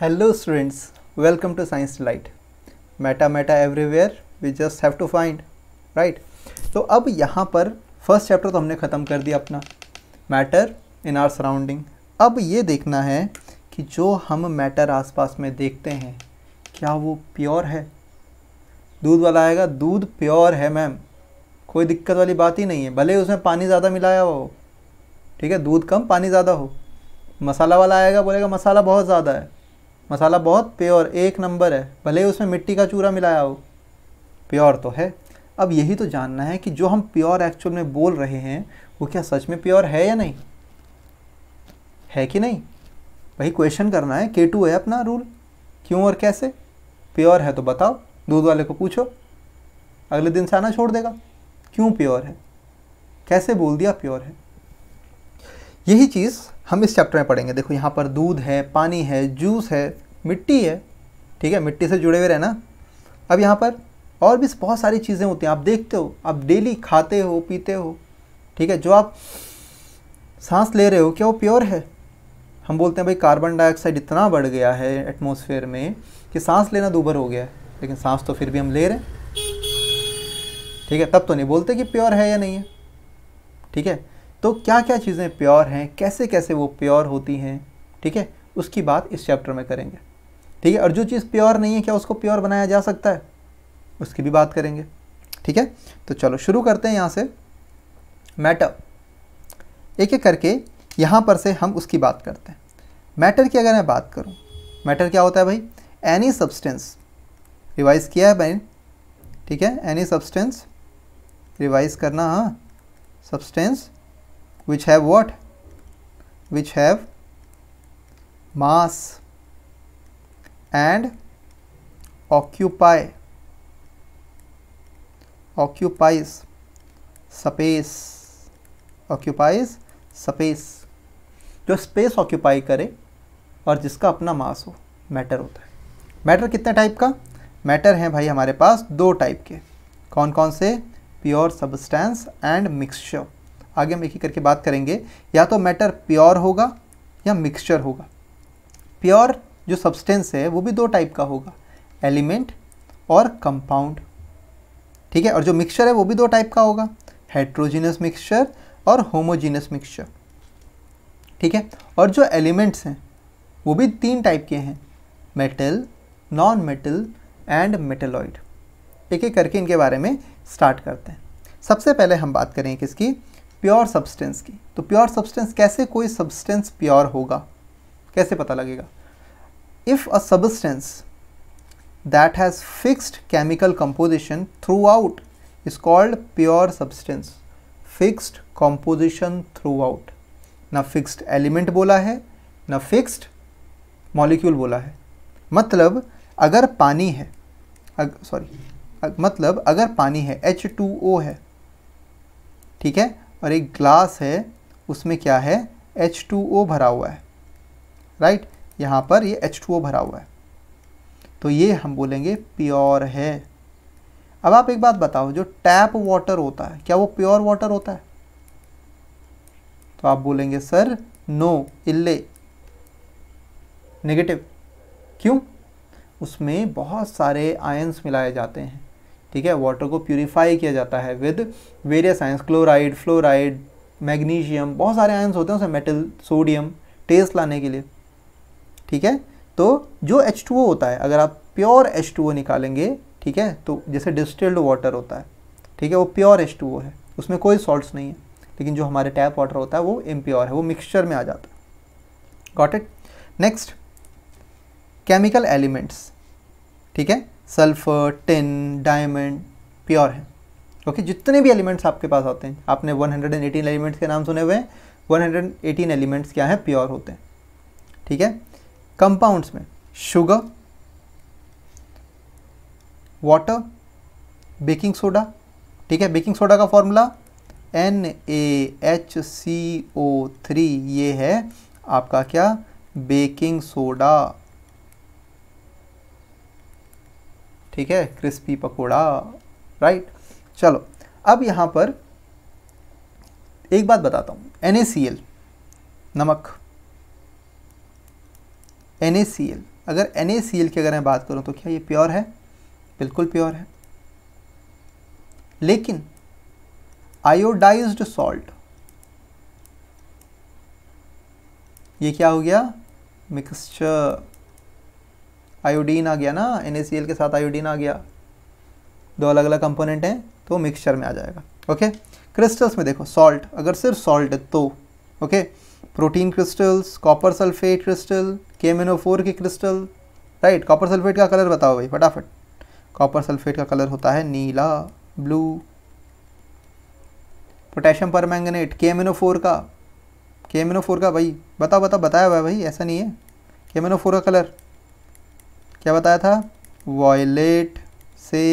Hello students welcome to science light matter matter everywhere we just have to find right तो अब यहाँ पर first chapter तो हमने ख़त्म कर दिया अपना मैटर इन आर सराउंडिंग अब ये देखना है कि जो हम मैटर आसपास में देखते हैं क्या वो प्योर है दूध वाला आएगा दूध प्योर है मैम कोई दिक्कत वाली बात ही नहीं है भले उसमें पानी ज़्यादा मिलाया हो ठीक है दूध कम पानी ज़्यादा हो मसाला वाला आएगा बोलेगा मसाला बहुत ज़्यादा है मसाला बहुत प्योर एक नंबर है भले उसमें मिट्टी का चूरा मिलाया हो प्योर तो है अब यही तो जानना है कि जो हम प्योर एक्चुअल में बोल रहे हैं वो क्या सच में प्योर है या नहीं है कि नहीं भाई क्वेश्चन करना है के टू है अपना रूल क्यों और कैसे प्योर है तो बताओ दूध वाले को पूछो अगले दिन से आना छोड़ देगा क्यों प्योर है कैसे बोल दिया प्योर है यही चीज़ हम इस चैप्टर में पढ़ेंगे देखो यहाँ पर दूध है पानी है जूस है मिट्टी है ठीक है मिट्टी से जुड़े हुए रहना अब यहाँ पर और भी बहुत सारी चीज़ें होती हैं आप देखते हो आप डेली खाते हो पीते हो ठीक है जो आप सांस ले रहे हो क्या वो प्योर है हम बोलते हैं भाई कार्बन डाइऑक्साइड इतना बढ़ गया है एटमोसफेयर में कि सांस लेना दूभर हो गया है लेकिन सांस तो फिर भी हम ले रहे हैं ठीक है तब तो नहीं बोलते कि प्योर है या नहीं है ठीक है तो क्या क्या चीज़ें प्योर हैं कैसे कैसे वो प्योर होती हैं ठीक है उसकी बात इस चैप्टर में करेंगे ठीक है और जो चीज़ प्योर नहीं है क्या उसको प्योर बनाया जा सकता है उसकी भी बात करेंगे ठीक है तो चलो शुरू करते हैं यहाँ से मैटर एक एक करके यहाँ पर से हम उसकी बात करते हैं मैटर की अगर मैं बात करूँ मैटर क्या होता है भाई एनी सब्सटेंस रिवाइज़ किया है भाई ठीक है एनी सब्सटेंस रिवाइज़ करना हाँ substance which have what? Which have mass and occupy occupies space occupies space जो स्पेस ऑक्यूपाई करे और जिसका अपना मास हो मैटर होता है मैटर कितने टाइप का मैटर है भाई हमारे पास दो टाइप के कौन कौन से प्योर सब्सटेंस एंड मिक्सचर आगे हम एक ही करके बात करेंगे या तो मैटर प्योर होगा या मिक्सचर होगा प्योर जो सब्सटेंस है वो भी दो टाइप का होगा एलिमेंट और कंपाउंड ठीक है और जो मिक्सचर है वो भी दो टाइप का होगा हेट्रोजीनस मिक्सचर और होमोजीनस मिक्सचर ठीक है और जो एलिमेंट्स हैं वो भी तीन टाइप के हैं metal non metal and metalloid एक एक करके इनके बारे में स्टार्ट करते हैं सबसे पहले हम बात करें किसकी प्योर सब्सटेंस की तो प्योर सब्सटेंस कैसे कोई सब्सटेंस प्योर होगा कैसे पता लगेगा if a substance that has fixed chemical composition throughout is called pure substance fixed composition throughout ना फिक्स्ड एलिमेंट बोला है ना फिक्स्ड मॉलिक्यूल बोला है मतलब अगर पानी है सॉरी मतलब अगर पानी है एच टू ओ है ठीक है और एक ग्लास है उसमें क्या है एच टू ओ भरा हुआ है राइट यहाँ पर ये एच टू ओ भरा हुआ है तो ये हम बोलेंगे प्योर है अब आप एक बात बताओ जो टैप वाटर होता है क्या वो प्योर वाटर होता है तो आप बोलेंगे सर नो इल्ले नेगेटिव क्यों उसमें बहुत सारे आयंस मिलाए जाते हैं ठीक है वाटर को प्योरीफाई किया जाता है with various ions chloride fluoride magnesium बहुत सारे आयंस होते हैं उसमें मेटल सोडियम टेस्ट लाने के लिए ठीक है तो जो एच होता है अगर आप प्योर एच निकालेंगे ठीक है तो जैसे डिस्टिल्ड वाटर होता है ठीक है वो प्योर एच है उसमें कोई सॉल्ट्स नहीं है लेकिन जो हमारे टैप वाटर होता है वो इम्प्योर है वो मिक्सचर में आ जाता है got it next chemical elements ठीक है सल्फर टिन डायमंड प्योर है ओके okay, जितने भी एलिमेंट्स आपके पास आते हैं आपने 118 एलिमेंट्स के नाम सुने हुए हैं 118 एलिमेंट्स क्या है प्योर होते हैं ठीक है कंपाउंड्स में शुगर वाटर बेकिंग सोडा ठीक है बेकिंग सोडा का formula N A H C O three ये है आपका क्या बेकिंग सोडा ठीक है क्रिस्पी पकोड़ा राइट चलो अब यहाँ पर एक बात बताता हूँ एन नमक एन अगर एन की अगर मैं बात करूँ तो क्या ये प्योर है बिल्कुल प्योर है लेकिन आयोडाइज्ड सॉल्ट ये क्या हो गया मिक्सचर आयोडीन आ गया ना एन के साथ आयोडीन आ गया दो अलग अलग कंपोनेंट हैं तो मिक्सचर में आ जाएगा ओके क्रिस्टल्स में देखो सॉल्ट अगर सिर्फ सॉल्ट है तो okay protein crystals copper sulphate crystal four के क्रिस्टल राइट कॉपर सल्फेट का कलर बताओ भाई फटाफट कॉपर सल्फेट का कलर होता है नीला ब्लू पोटेशियम पर मैंगनेट केमेनोफोर का केमेनोफोर का भाई बताओ बताओ बताया हुआ भाई ऐसा नहीं है केमेनोफोर का कलर क्या बताया था वॉयलेट से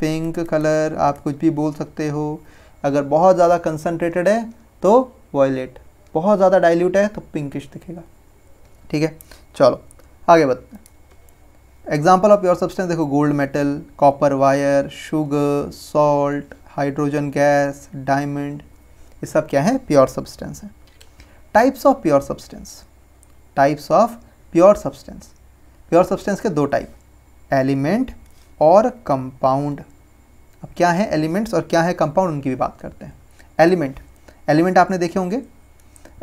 पिंक कलर आप कुछ भी बोल सकते हो अगर बहुत ज़्यादा कंसनट्रेटेड है तो वॉयलेट बहुत ज़्यादा डाइल्यूट है तो पिंकिश दिखेगा ठीक है चलो आगे बढ़ते एग्जाम्पल ऑफ योर सब्सटेंस देखो gold metal copper wire sugar salt hydrogen gas diamond ये सब क्या है प्योर सब्सटेंस है types of pure substance types of pure substance pure substance के दो टाइप एलिमेंट और कंपाउंड अब क्या है एलिमेंट्स और क्या है कंपाउंड उनकी भी बात करते हैं एलिमेंट एलिमेंट आपने देखे होंगे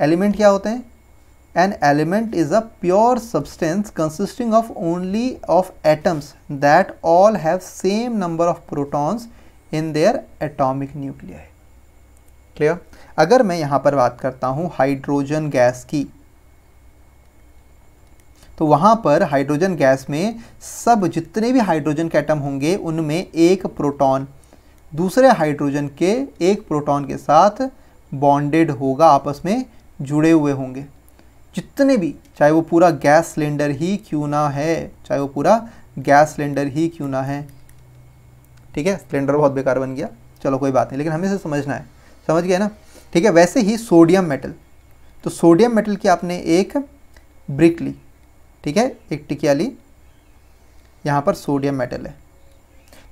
एलिमेंट क्या होते हैं an element is a pure substance consisting of only of atoms that all have same number of protons in their atomic nuclear clear अगर मैं यहाँ पर बात करता हूँ हाइड्रोजन गैस की तो वहाँ पर हाइड्रोजन गैस में सब जितने भी हाइड्रोजन के एटम होंगे उनमें एक प्रोटॉन दूसरे हाइड्रोजन के एक प्रोटॉन के साथ बॉन्डेड होगा आपस में जुड़े हुए होंगे जितने भी चाहे वो पूरा गैस सिलेंडर ही क्यों ना है चाहे वो पूरा गैस सिलेंडर ही क्यों ना है ठीक है सिलेंडर बहुत बेकार बन गया चलो कोई बात नहीं लेकिन हमें इसे समझना है समझ गया ना ठीक है वैसे ही सोडियम मेटल तो सोडियम मेटल की आपने एक ब्रिक ली ठीक है एक वाली यहाँ पर सोडियम मेटल है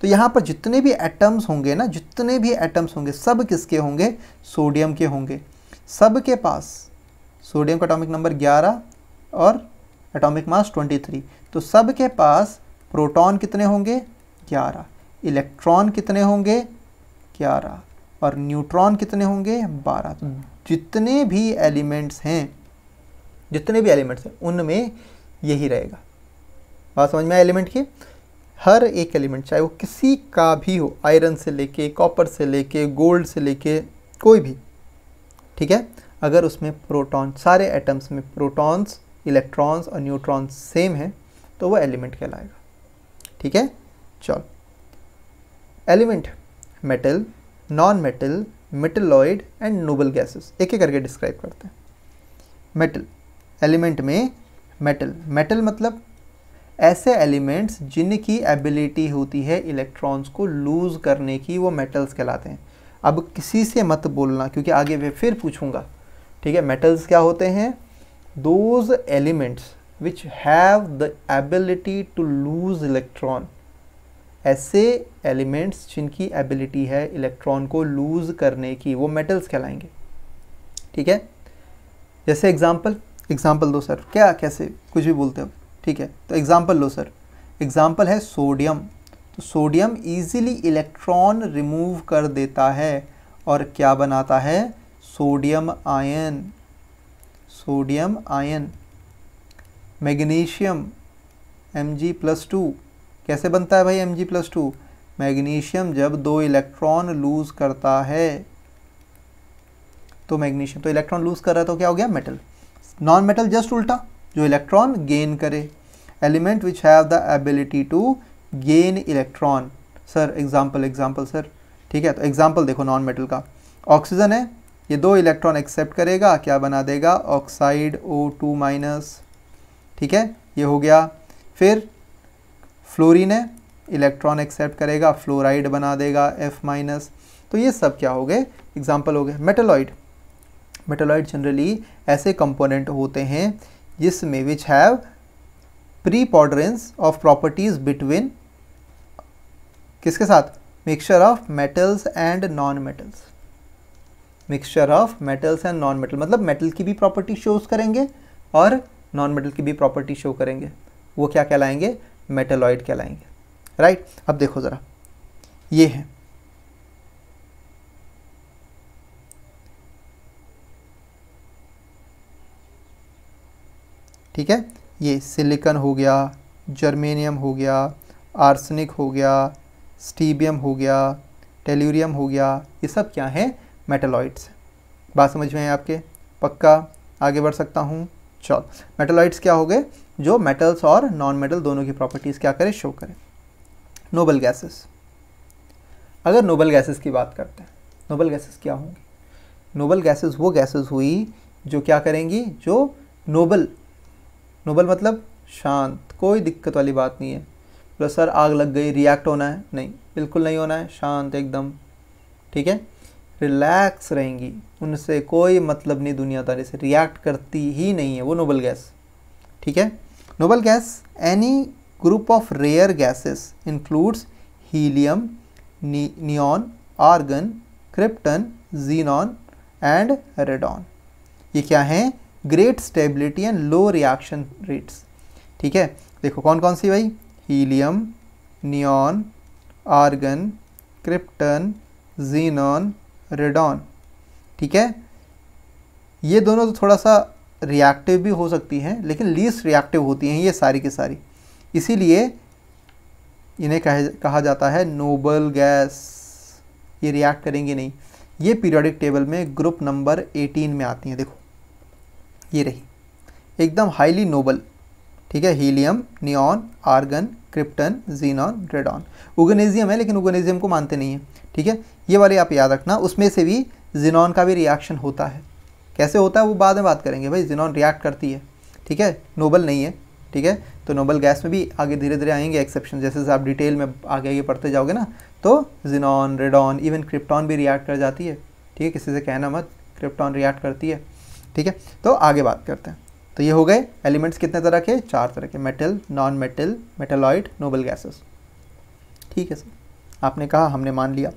तो यहाँ पर जितने भी एटम्स होंगे ना जितने भी एटम्स होंगे सब किसके होंगे सोडियम के होंगे सब के पास सोडियम का एटॉमिक नंबर 11 और एटॉमिक मास 23 तो सब के पास प्रोटॉन कितने होंगे 11 इलेक्ट्रॉन कितने होंगे 11 और न्यूट्रॉन कितने होंगे 12 तो हम्म। जितने भी एलिमेंट्स हैं जितने भी एलिमेंट्स हैं उनमें यही रहेगा बात समझ में आए एलिमेंट की हर एक एलिमेंट चाहे वो किसी का भी हो आयरन से लेके कॉपर से लेके गोल्ड से लेके कोई भी ठीक है अगर उसमें प्रोटॉन सारे एटम्स में प्रोटॉन्स इलेक्ट्रॉन्स और न्यूट्रॉन्स सेम हैं तो वो एलिमेंट कहलाएगा ठीक है चलो element metal non metal metalloid and noble gases एक एक करके डिस्क्राइब करते हैं मेटल एलिमेंट में मेटल मेटल मतलब ऐसे एलिमेंट्स जिनकी एबिलिटी होती है इलेक्ट्रॉन्स को लूज़ करने की वो मेटल्स कहलाते हैं अब किसी से मत बोलना क्योंकि आगे मैं फिर पूछूंगा ठीक है मेटल्स क्या होते हैं those elements which have the ability to lose electron ऐसे एलिमेंट्स जिनकी एबिलिटी है इलेक्ट्रॉन को लूज़ करने की वो मेटल्स कहलाएंगे ठीक है जैसे एग्ज़ाम्पल एग्जाम्पल दो सर क्या कैसे कुछ भी बोलते हो ठीक है तो एग्जाम्पल लो सर एग्जाम्पल है सोडियम तो सोडियम ईजिली इलेक्ट्रॉन रिमूव कर देता है और क्या बनाता है sodium ion sodium ion magnesium M G plus two कैसे बनता है भाई M G plus two magnesium जब दो इलेक्ट्रॉन लूज़ करता है तो मैग्नीशियम तो इलेक्ट्रॉन लूज़ कर रहा है तो क्या हो गया मेटल नॉन मेटल जस्ट उल्टा जो इलेक्ट्रॉन गेन करे element which have the ability to gain electron sir example example sir ठीक है तो एग्जाम्पल देखो नॉन मेटल का ऑक्सीजन है ये दो इलेक्ट्रॉन एक्सेप्ट करेगा क्या बना देगा ऑक्साइड ओ टू माइनस ठीक है ये हो गया फिर फ्लोरीन है इलेक्ट्रॉन एक्सेप्ट करेगा फ्लोराइड बना देगा एफ माइनस तो ये सब क्या हो गए एग्जाम्पल हो गए मेटेलॉइड मेटालॉइड जनरली ऐसे कंपोनेंट होते हैं जिसमें which have ponderance of properties between किसके साथ mixture of metals and non metals mixture of metals and non metal मतलब मेटल की भी प्रॉपर्टी शोज करेंगे और नॉन मेटल की भी प्रॉपर्टी शो करेंगे वो क्या कहलाएंगे मेटेलॉइड कहलाएंगे राइट right? अब देखो ज़रा ये है ठीक है ये सिलिकन हो गया जर्मेनियम हो गया आर्सनिक हो गया स्टीबियम हो गया टेल्यूरियम हो गया ये सब क्या हैं मेटेलॉइड्स बात समझ में है आपके पक्का आगे बढ़ सकता हूँ चलो मेटेलॉइड्स क्या हो गए जो मेटल्स और नॉन मेटल दोनों की प्रॉपर्टीज़ क्या करें शो करें नोबल गैसेस अगर नोबल गैसेस की बात करते हैं नोबल गैसेस क्या होंगे नोबल गैसेस वो गैसेस हुई जो क्या करेंगी जो नोबल नोबल मतलब शांत कोई दिक्कत वाली बात नहीं है बोला मतलब सर आग लग गई रिएक्ट होना है नहीं बिल्कुल नहीं होना है शांत एकदम ठीक है रिलैक्स रहेंगी उनसे कोई मतलब नहीं दुनियादारी से रिएक्ट करती ही नहीं है वो नोबल गैस ठीक है noble gas any group of rare gases includes helium neon argon krypton xenon and radon ये क्या हैं great stability and low reaction rates ठीक है देखो कौन कौन सी भाई helium neon argon krypton xenon radon ठीक है ये दोनों तो थोड़ा सा रिएक्टिव भी हो सकती हैं लेकिन लीस्ट रिएक्टिव होती हैं ये सारी की सारी इसीलिए इन्हें कह कहा जाता है नोबल गैस ये रिएक्ट करेंगे नहीं ये पीरियोडिक टेबल में ग्रुप नंबर 18 में आती हैं देखो ये रही एकदम हाईली नोबल ठीक है helium neon argon krypton xenon radon उगनेजियम है लेकिन उगनेजियम को मानते नहीं है ठीक है ये वाले आप याद रखना उसमें से भी जिनॉन का भी रिएक्शन होता है कैसे होता है वो बाद में बात करेंगे भाई जीनॉन रिएक्ट करती है ठीक है नोबल नहीं है ठीक है तो नोबल गैस में भी आगे धीरे धीरे आएंगे एक्सेप्शन जैसे आप डिटेल में आगे आगे पढ़ते जाओगे ना तो जीनॉन रेडॉन इवन क्रिप्टॉन भी रिएक्ट कर जाती है ठीक है किसी से कहना मत क्रिप्टॉन रिएक्ट करती है ठीक है तो आगे बात करते हैं तो ये हो गए एलिमेंट्स कितने तरह के चार तरह के metal non metal metalloid noble gases ठीक है सर आपने कहा हमने मान लिया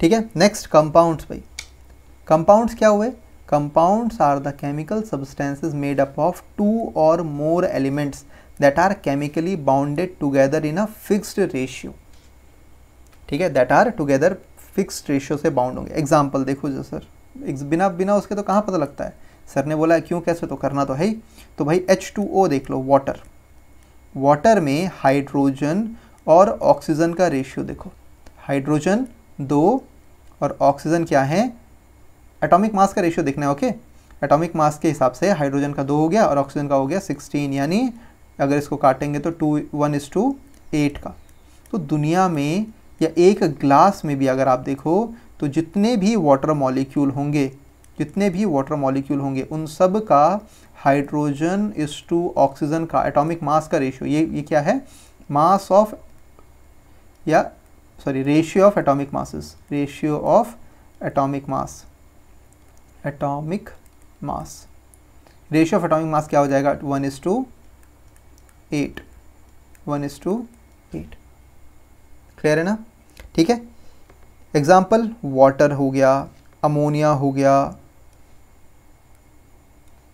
ठीक है नेक्स्ट कंपाउंड्स भाई कंपाउंड्स क्या हुए compounds are the chemical substances made up of two or more elements that are chemically bounded together in a fixed ratio ठीक है that are together fixed ratio से बाउंड होंगे एग्जाम्पल देखो जो sir बिना बिना उसके तो कहाँ पता लगता है सर ने बोला क्यों कैसे तो करना तो है ही तो भाई एच टू ओ देख लो वाटर वाटर में हाइड्रोजन और ऑक्सीजन का रेशियो देखो हाइड्रोजन दो और ऑक्सीजन क्या है एटॉमिक मास का रेशियो देखना है ओके एटॉमिक मास के हिसाब से हाइड्रोजन का दो हो गया और ऑक्सीजन का हो गया सिक्सटीन यानी अगर इसको काटेंगे तो two one is to eight का तो दुनिया में या एक ग्लास में भी अगर आप देखो तो जितने भी वाटर मॉलिक्यूल होंगे जितने भी वाटर मॉलिक्यूल होंगे उन सब का हाइड्रोजन इस टू ऑक्सीजन का एटॉमिक मास का रेशियो ये ये क्या है मास ऑफ या sorry ratio of atomic masses ratio of atomic mass atomic mass ratio of atomic mass क्या हो जाएगा one is to eight one is to eight clear है ना ठीक है एग्जाम्पल वाटर हो गया अमोनिया हो गया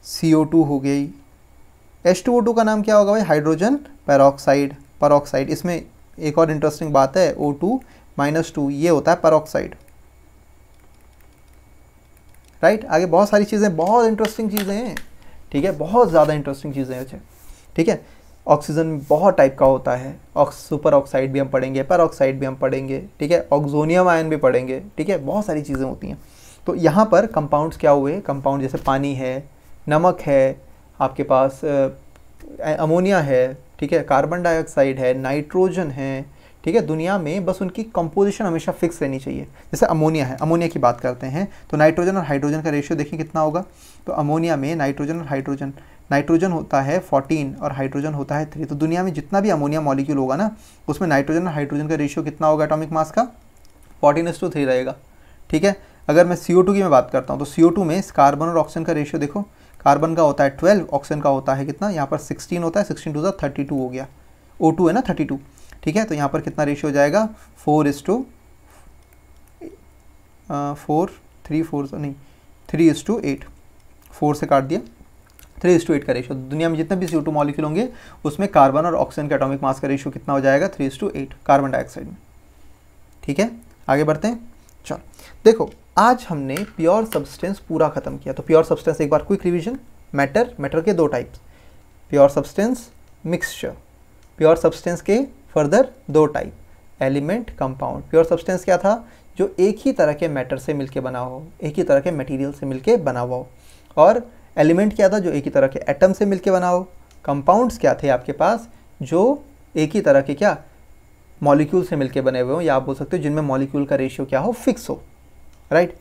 सी ओ टू हो गई एच टू ओ टू का नाम क्या होगा भाई हाइड्रोजन पैरोक्साइड परॉक्साइड इसमें एक और इंटरेस्टिंग बात है ओ टू माइनस टू ये होता है पैरोक्साइड राइट आगे बहुत सारी चीज़ें बहुत इंटरेस्टिंग चीज़ें हैं ठीक है बहुत ज़्यादा इंटरेस्टिंग चीज़ें हैं अच्छा। ठीक है ऑक्सीजन बहुत टाइप का होता है ऑक्स सुपर ऑक्साइड भी हम पढ़ेंगे पर ऑक्साइड भी हम पढ़ेंगे ठीक है ऑक्जोनियम आयन भी पढ़ेंगे ठीक है बहुत सारी चीज़ें होती हैं तो यहाँ पर कंपाउंड्स क्या हुए कंपाउंड जैसे पानी है नमक है आपके पास अमोनिया है ठीक है कार्बन डाइऑक्साइड है नाइट्रोजन है ठीक है दुनिया में बस उनकी कंपोजिशन हमेशा फिक्स रहनी चाहिए जैसे अमोनिया है अमोनिया की बात करते हैं तो नाइट्रोजन और हाइड्रोजन का रेशियो देखें कितना होगा तो अमोनिया में नाइट्रोजन और हाइड्रोजन नाइट्रोजन होता है 14 और हाइड्रोजन होता है 3 तो दुनिया में जितना भी अमोनिया मॉलिक्यूल होगा ना उसमें नाइट्रोजन और हाइड्रोजन का रेशियो कितना होगा एटॉमिक मास का फोर्टीन एस टू थ्री रहेगा ठीक है अगर मैं सी की मैं बात करता हूँ तो सी में कार्बन और ऑक्सीजन का रेशियो देखो कार्बन का होता है ट्वेल्व ऑक्सीजन का होता है कितना यहाँ पर सिक्सटीन होता है सिक्सटीन टू थर्टी टू हो गया ओ टू है ना थर्टी टू ठीक है तो यहाँ पर कितना रेशियो हो जाएगा four is to four three four नहीं three is to eight four से काट दिया थ्री इज टू एट का रेशियो तो दुनिया में जितने भी सी ओ टू मॉलिक्यूल होंगे उसमें कार्बन और ऑक्सीजन के एटॉमिक मास का रेशियो कितना हो जाएगा three is to eight carbon dioxide में ठीक है आगे बढ़ते हैं चलो देखो आज हमने प्योर सब्सटेंस पूरा ख़त्म किया तो प्योर सब्सटेंस एक बार क्विक रिविजन मैटर मैटर के दो types pure substance mixture pure substance के फर्दर दो type element compound pure substance क्या था जो एक ही तरह के मैटर से मिलके बना हो एक ही तरह के मटेरियल से मिलके बना हुआ हो और एलिमेंट क्या था जो एक ही तरह के एटम से मिलके बना हो कंपाउंड्स क्या थे आपके पास जो एक ही तरह के क्या मॉलिक्यूल से मिलके बने हुए हो या आप बोल सकते हो जिनमें मॉलिक्यूल का रेशियो क्या हो फिक्स हो राइट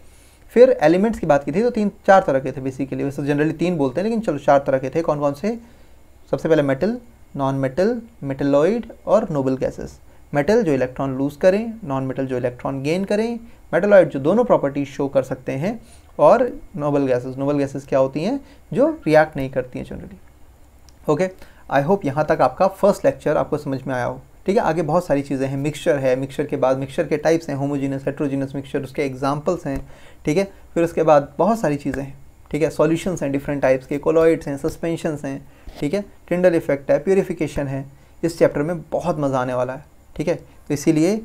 फिर एलिमेंट्स की बात की थी तो तीन चार तरह के थे बेसिकली वैसे जनरली तो तीन बोलते हैं लेकिन चलो चार तरह के थे कौन कौन से सबसे पहले मेटल नॉन मेटल मेटलॉइड और नोबल गैसेस मेटल जो इलेक्ट्रॉन लूज करें नॉन मेटल जो इलेक्ट्रॉन गेन करें मेटलॉइड जो दोनों प्रॉपर्टीज शो कर सकते हैं और नोबल गैसेस नोबल गैसेस क्या होती हैं जो रिएक्ट नहीं करती हैं जनरली ओके आई होप यहाँ तक आपका फर्स्ट लेक्चर आपको समझ में आया हो ठीक है आगे बहुत सारी चीज़ें हैं मिक्सचर है मिक्सचर के बाद मिक्सचर के टाइप्स हैं होमोजीनस हेट्रोजीनस मिक्सचर उसके एग्जाम्पल्स हैं ठीक है फिर उसके बाद बहुत सारी चीज़ें हैं ठीक है सॉल्यूशंस हैं डिफरेंट टाइप्स के कोलॉइड्स हैं सस्पेंशन हैं ठीक है टिंडल इफेक्ट है प्योरीफिकेशन है इस चैप्टर में बहुत मज़ा आने वाला है ठीक है तो इसीलिए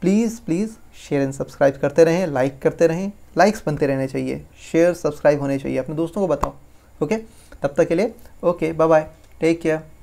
please please share and subscribe करते रहें लाइक करते रहें लाइक्स बनते रहने चाहिए शेयर सब्सक्राइब होने चाहिए अपने दोस्तों को बताओ ओके तब तक के लिए okay bye bye take care